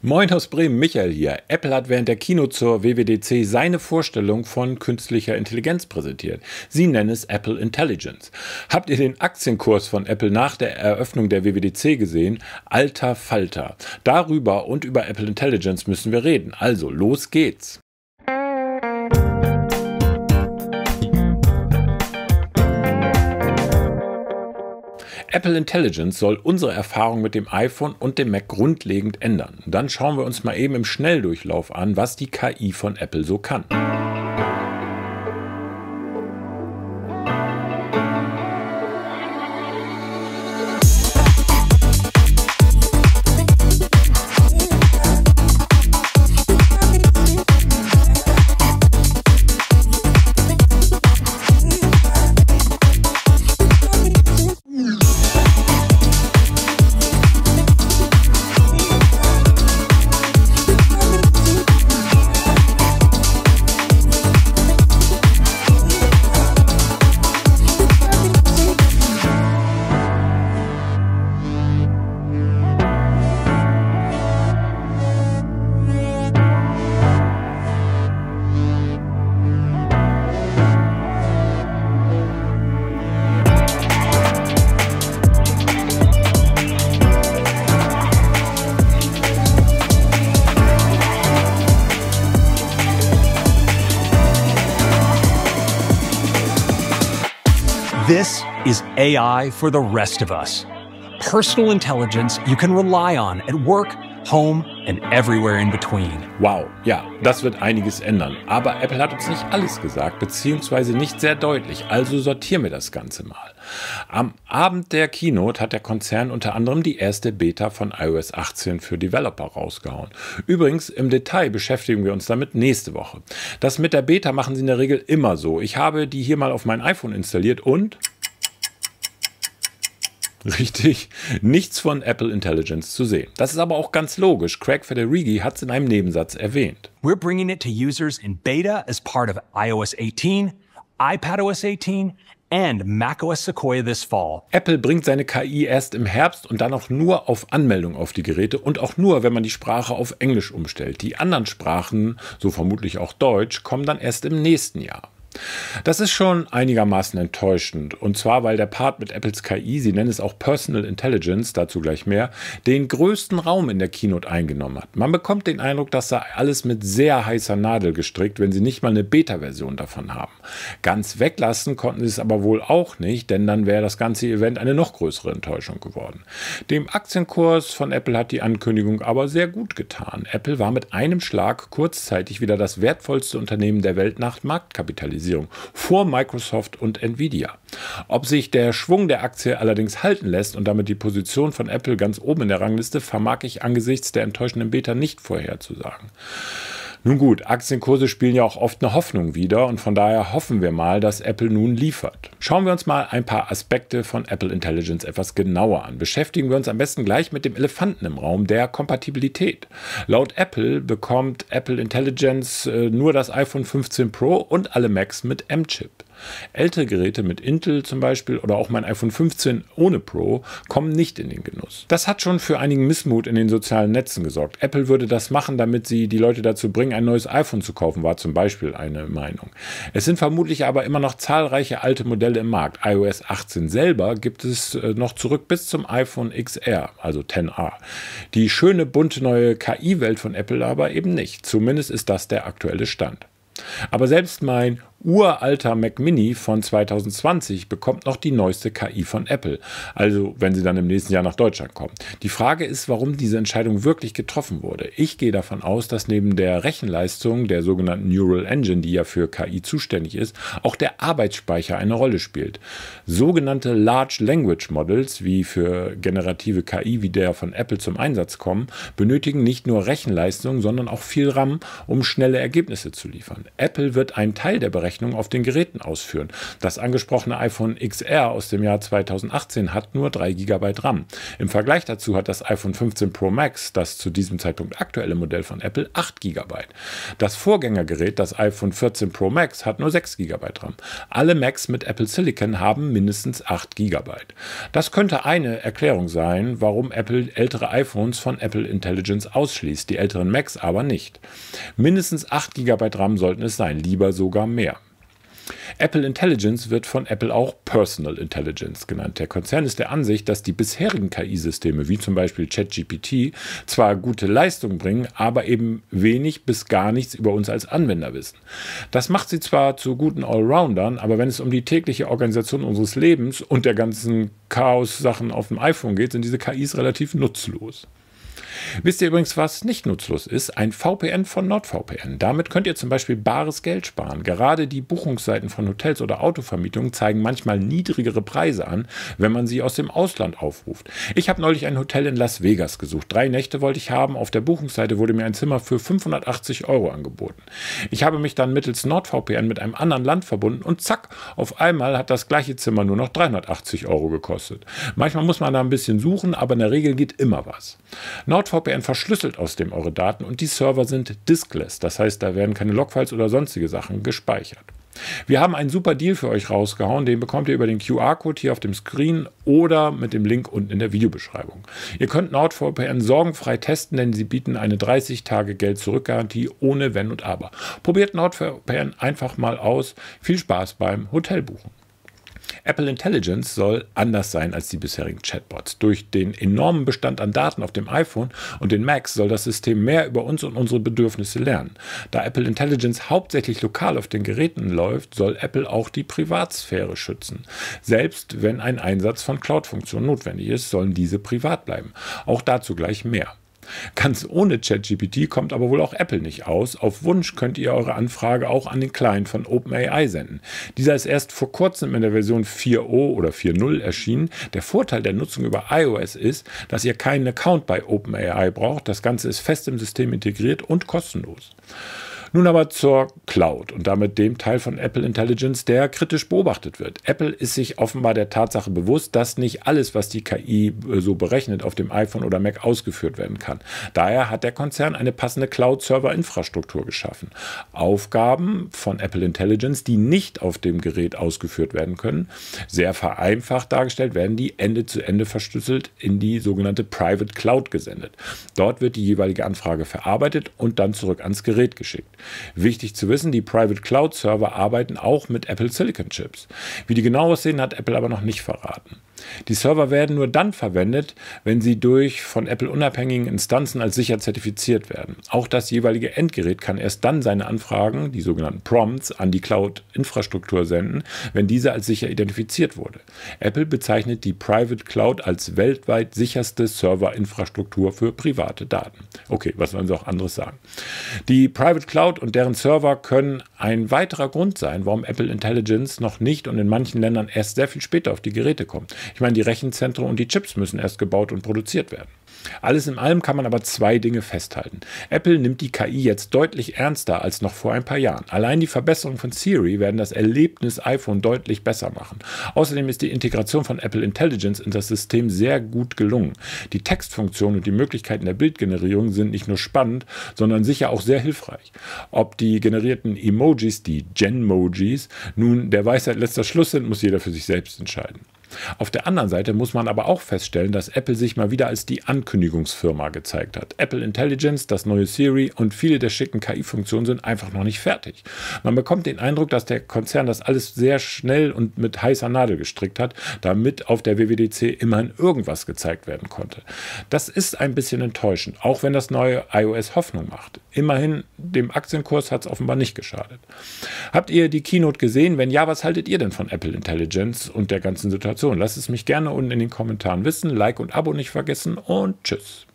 Moin aus Bremen, Michael hier. Apple hat während der Kino zur WWDC seine Vorstellung von künstlicher Intelligenz präsentiert. Sie nennen es Apple Intelligence. Habt ihr den Aktienkurs von Apple nach der Eröffnung der WWDC gesehen? Alter Falter. Darüber und über Apple Intelligence müssen wir reden. Also, los geht's. Apple Intelligence soll unsere Erfahrung mit dem iPhone und dem Mac grundlegend ändern. Dann schauen wir uns mal eben im Schnelldurchlauf an, was die KI von Apple so kann. This is AI for the rest of us. Personal intelligence you can rely on at work, home and everywhere in between. Wow, ja, das wird einiges ändern. Aber Apple hat uns nicht alles gesagt, beziehungsweise nicht sehr deutlich. Also sortieren wir das Ganze mal. Am Abend der Keynote hat der Konzern unter anderem die erste Beta von iOS 18 für Developer rausgehauen. Übrigens, im Detail beschäftigen wir uns damit nächste Woche. Das mit der Beta machen sie in der Regel immer so. Ich habe die hier mal auf mein iPhone installiert und Richtig. Nichts von Apple Intelligence zu sehen. Das ist aber auch ganz logisch. Craig Federighi hat es in einem Nebensatz erwähnt. We're bringing it to users in beta as part of iOS 18, iPadOS 18 and macOS Sequoia this fall. Apple bringt seine KI erst im Herbst und dann auch nur auf Anmeldung auf die Geräte und auch nur, wenn man die Sprache auf Englisch umstellt. Die anderen Sprachen, so vermutlich auch Deutsch, kommen dann erst im nächsten Jahr. Das ist schon einigermaßen enttäuschend. Und zwar, weil der Part mit Apples KI, sie nennen es auch Personal Intelligence, dazu gleich mehr, den größten Raum in der Keynote eingenommen hat. Man bekommt den Eindruck, dass da alles mit sehr heißer Nadel gestrickt, wenn sie nicht mal eine Beta-Version davon haben. Ganz weglassen konnten sie es aber wohl auch nicht, denn dann wäre das ganze Event eine noch größere Enttäuschung geworden. Dem Aktienkurs von Apple hat die Ankündigung aber sehr gut getan. Apple war mit einem Schlag kurzzeitig wieder das wertvollste Unternehmen der Welt nach Marktkapitalisierung. Kapitalisierung vor Microsoft und Nvidia. Ob sich der Schwung der Aktie allerdings halten lässt und damit die Position von Apple ganz oben in der Rangliste, vermag ich angesichts der enttäuschenden Beta nicht vorherzusagen. Nun gut, Aktienkurse spielen ja auch oft eine Hoffnung wieder und von daher hoffen wir mal, dass Apple nun liefert. Schauen wir uns mal ein paar Aspekte von Apple Intelligence etwas genauer an. Beschäftigen wir uns am besten gleich mit dem Elefanten im Raum, der Kompatibilität. Laut Apple bekommt Apple Intelligence äh, nur das iPhone 15 Pro und alle Macs mit M-Chip. Ältere Geräte mit Intel zum Beispiel oder auch mein iPhone 15 ohne Pro kommen nicht in den Genuss. Das hat schon für einigen Missmut in den sozialen Netzen gesorgt. Apple würde das machen, damit sie die Leute dazu bringen, ein neues iPhone zu kaufen, war zum Beispiel eine Meinung. Es sind vermutlich aber immer noch zahlreiche alte Modelle im Markt. iOS 18 selber gibt es äh, noch zurück bis zum iPhone XR, also 10R. Die schöne bunte neue KI-Welt von Apple aber eben nicht. Zumindest ist das der aktuelle Stand. Aber selbst mein uralter Mac Mini von 2020 bekommt noch die neueste KI von Apple. Also wenn sie dann im nächsten Jahr nach Deutschland kommt. Die Frage ist, warum diese Entscheidung wirklich getroffen wurde. Ich gehe davon aus, dass neben der Rechenleistung der sogenannten Neural Engine, die ja für KI zuständig ist, auch der Arbeitsspeicher eine Rolle spielt. Sogenannte Large Language Models, wie für generative KI wie der von Apple zum Einsatz kommen, benötigen nicht nur Rechenleistung, sondern auch viel RAM, um schnelle Ergebnisse zu liefern. Apple wird ein Teil der Berechnung Berechnungen auf den Geräten ausführen. Das angesprochene iPhone XR aus dem Jahr 2018 hat nur 3 GB RAM. Im Vergleich dazu hat das iPhone 15 Pro Max, das zu diesem Zeitpunkt aktuelle Modell von Apple, 8 GB. Das Vorgängergerät, das iPhone 14 Pro Max, hat nur 6 GB RAM. Alle Macs mit Apple Silicon haben mindestens 8 GB. Das könnte eine Erklärung sein, warum Apple ältere iPhones von Apple Intelligence ausschließt, die älteren Macs aber nicht. Mindestens 8 GB RAM sollten es sein, lieber sogar mehr. Apple Intelligence wird von Apple auch Personal Intelligence genannt. Der Konzern ist der Ansicht, dass die bisherigen KI-Systeme, wie zum Beispiel ChatGPT, zwar gute Leistung bringen, aber eben wenig bis gar nichts über uns als Anwender wissen. Das macht sie zwar zu guten Allroundern, aber wenn es um die tägliche Organisation unseres Lebens und der ganzen Chaos-Sachen auf dem iPhone geht, sind diese KIs relativ nutzlos. Wisst ihr übrigens, was nicht nutzlos ist? Ein VPN von NordVPN. Damit könnt ihr zum Beispiel bares Geld sparen. Gerade die Buchungsseiten von Hotels oder Autovermietungen zeigen manchmal niedrigere Preise an, wenn man sie aus dem Ausland aufruft. Ich habe neulich ein Hotel in Las Vegas gesucht. Drei Nächte wollte ich haben. Auf der Buchungsseite wurde mir ein Zimmer für 580 Euro angeboten. Ich habe mich dann mittels NordVPN mit einem anderen Land verbunden und zack, auf einmal hat das gleiche Zimmer nur noch 380 Euro gekostet. Manchmal muss man da ein bisschen suchen, aber in der Regel geht immer was. NordVPN VPN verschlüsselt aus dem eure Daten und die Server sind diskless. Das heißt, da werden keine Logfiles oder sonstige Sachen gespeichert. Wir haben einen super Deal für euch rausgehauen. Den bekommt ihr über den QR-Code hier auf dem Screen oder mit dem Link unten in der Videobeschreibung. Ihr könnt NordVPN sorgenfrei testen, denn sie bieten eine 30-Tage-Geld-Zurück-Garantie ohne Wenn und Aber. Probiert NordVPN einfach mal aus. Viel Spaß beim Hotelbuchen. Apple Intelligence soll anders sein als die bisherigen Chatbots. Durch den enormen Bestand an Daten auf dem iPhone und den Macs soll das System mehr über uns und unsere Bedürfnisse lernen. Da Apple Intelligence hauptsächlich lokal auf den Geräten läuft, soll Apple auch die Privatsphäre schützen. Selbst wenn ein Einsatz von Cloud-Funktionen notwendig ist, sollen diese privat bleiben. Auch dazu gleich mehr. Ganz ohne ChatGPT kommt aber wohl auch Apple nicht aus. Auf Wunsch könnt ihr eure Anfrage auch an den Client von OpenAI senden. Dieser ist erst vor kurzem in der Version 4.0 oder 4.0 erschienen. Der Vorteil der Nutzung über iOS ist, dass ihr keinen Account bei OpenAI braucht. Das Ganze ist fest im System integriert und kostenlos. Nun aber zur Cloud und damit dem Teil von Apple Intelligence, der kritisch beobachtet wird. Apple ist sich offenbar der Tatsache bewusst, dass nicht alles, was die KI äh, so berechnet, auf dem iPhone oder Mac ausgeführt werden kann. Daher hat der Konzern eine passende Cloud-Server-Infrastruktur geschaffen. Aufgaben von Apple Intelligence, die nicht auf dem Gerät ausgeführt werden können, sehr vereinfacht dargestellt, werden die Ende zu Ende verschlüsselt in die sogenannte Private Cloud gesendet. Dort wird die jeweilige Anfrage verarbeitet und dann zurück ans Gerät geschickt. Wichtig zu wissen, die Private Cloud Server arbeiten auch mit Apple Silicon Chips. Wie die genau aussehen, hat Apple aber noch nicht verraten. Die Server werden nur dann verwendet, wenn sie durch von Apple unabhängigen Instanzen als sicher zertifiziert werden. Auch das jeweilige Endgerät kann erst dann seine Anfragen, die sogenannten Prompts, an die Cloud-Infrastruktur senden, wenn diese als sicher identifiziert wurde. Apple bezeichnet die Private Cloud als weltweit sicherste Serverinfrastruktur für private Daten. Okay, was wollen sie auch anderes sagen? Die Private Cloud Cloud und deren Server können ein weiterer Grund sein, warum Apple Intelligence noch nicht und in manchen Ländern erst sehr viel später auf die Geräte kommt. Ich meine, die Rechenzentren und die Chips müssen erst gebaut und produziert werden. Alles in allem kann man aber zwei Dinge festhalten. Apple nimmt die KI jetzt deutlich ernster als noch vor ein paar Jahren. Allein die Verbesserungen von Siri werden das Erlebnis iPhone deutlich besser machen. Außerdem ist die Integration von Apple Intelligence in das System sehr gut gelungen. Die Textfunktion und die Möglichkeiten der Bildgenerierung sind nicht nur spannend, sondern sicher auch sehr hilfreich. Ob die generierten Emojis, die Genmojis, nun der Weisheit letzter Schluss sind, muss jeder für sich selbst entscheiden. Auf der anderen Seite muss man aber auch feststellen, dass Apple sich mal wieder als die Ankündigungsfirma gezeigt hat. Apple Intelligence, das neue Siri und viele der schicken KI-Funktionen sind einfach noch nicht fertig. Man bekommt den Eindruck, dass der Konzern das alles sehr schnell und mit heißer Nadel gestrickt hat, damit auf der WWDC immerhin irgendwas gezeigt werden konnte. Das ist ein bisschen enttäuschend, auch wenn das neue iOS Hoffnung macht. Immerhin dem Aktienkurs hat es offenbar nicht geschadet. Habt ihr die Keynote gesehen? Wenn ja, was haltet ihr denn von Apple Intelligence und der ganzen Situation? Lasst es mich gerne unten in den Kommentaren wissen. Like und Abo nicht vergessen und tschüss.